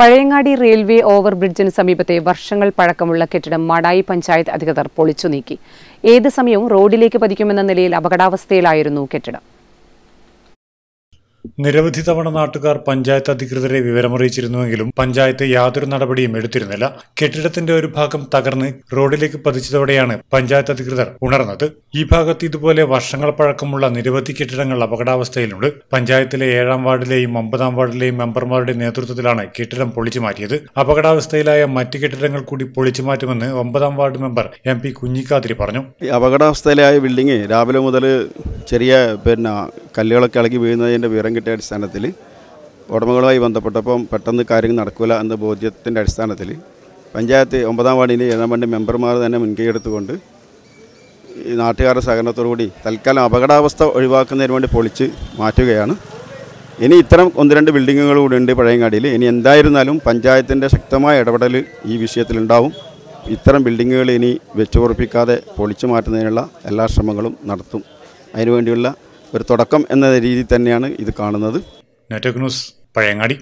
Pazhayangadi railway ബ്രിഡ്ജിന് സമീപത്തെ വർഷങ്ങൾ പഴക്കമുള്ള കെട്ടിടം മാടായി പഞ്ചായത്ത് അധികൃതർ പൊളിച്ചു നീക്കി ഏത് സമയവും റോഡിലേക്ക് പതിക്കുമെന്ന നിലയിൽ അപകടാവസ്ഥയിലായിരുന്നു കെട്ടിടം നിരവധി തവണ നാട്ടുകാർ പഞ്ചായത്ത് അധികൃതരെ വിവരമറിയിച്ചിരുന്നുവെങ്കിലും പഞ്ചായത്ത് യാതൊരു നടപടിയും എടുത്തിരുന്നില്ല കെട്ടിടത്തിന്റെ ഒരു ഭാഗം തകർന്ന് റോഡിലേക്ക് പതിച്ചതോടെയാണ് പഞ്ചായത്ത് അധികൃതർ ഉണർന്നത് ഈ ഭാഗത്ത് ഇതുപോലെ വർഷങ്ങൾ പഴക്കമുള്ള നിരവധി കെട്ടിടങ്ങൾ അപകടാവസ്ഥയിലുണ്ട് പഞ്ചായത്തിലെ ഏഴാം വാർഡിലെയും ഒമ്പതാം വാർഡിലെയും മെമ്പർമാരുടെ നേതൃത്വത്തിലാണ് കെട്ടിടം പൊളിച്ചു മാറ്റിയത് അപകടാവസ്ഥയിലായ മറ്റ് കെട്ടിടങ്ങൾ കൂടി പൊളിച്ചു മാറ്റുമെന്ന് ഒമ്പതാം ward member M P Kunhikathiri പറഞ്ഞു അപകടാവസ്ഥയിലായ ബിൽഡിംഗ് രാവിലെ മുതൽ ചെറിയ പിന്നെ കല്ലുകളൊക്കെ ഇളകി വീഴുന്നതിൻ്റെ വിവരം കിട്ടിയ അടിസ്ഥാനത്തിൽ ഉടമകളുമായി ബന്ധപ്പെട്ടപ്പം പെട്ടെന്ന് കാര്യങ്ങൾ നടക്കില്ല എന്ന ബോധ്യത്തിൻ്റെ അടിസ്ഥാനത്തിൽ പഞ്ചായത്ത് ഒമ്പതാം വാർഡിൻ്റെ ഏഴാം വാർഡ് മെമ്പർമാർ തന്നെ മുൻകൈ എടുത്തുകൊണ്ട് ഈ നാട്ടുകാരുടെ സഹകരണത്തോടുകൂടി തൽക്കാലം അപകടാവസ്ഥ ഒഴിവാക്കുന്നതിന് വേണ്ടി പൊളിച്ച് മാറ്റുകയാണ് ഇനി ഇത്തരം ഒന്ന് രണ്ട് ബിൽഡിങ്ങുകൾ കൂടി ഉണ്ട് പഴയങ്ങാടിയിൽ ഇനി എന്തായിരുന്നാലും പഞ്ചായത്തിൻ്റെ ശക്തമായ ഇടപെടൽ ഈ വിഷയത്തിലുണ്ടാവും ഇത്തരം ബിൽഡിങ്ങുകൾ ഇനി വെച്ചുറപ്പിക്കാതെ പൊളിച്ചു മാറ്റുന്നതിനുള്ള എല്ലാ ശ്രമങ്ങളും നടത്തും അതിനുവേണ്ടിയുള്ള ഒരു തുടക്കം എന്ന രീതിയിൽ തന്നെയാണ് ഇത് കാണുന്നത് നെറ്റ്വർക്ക് ന്യൂസ് പഴയങ്ങാടി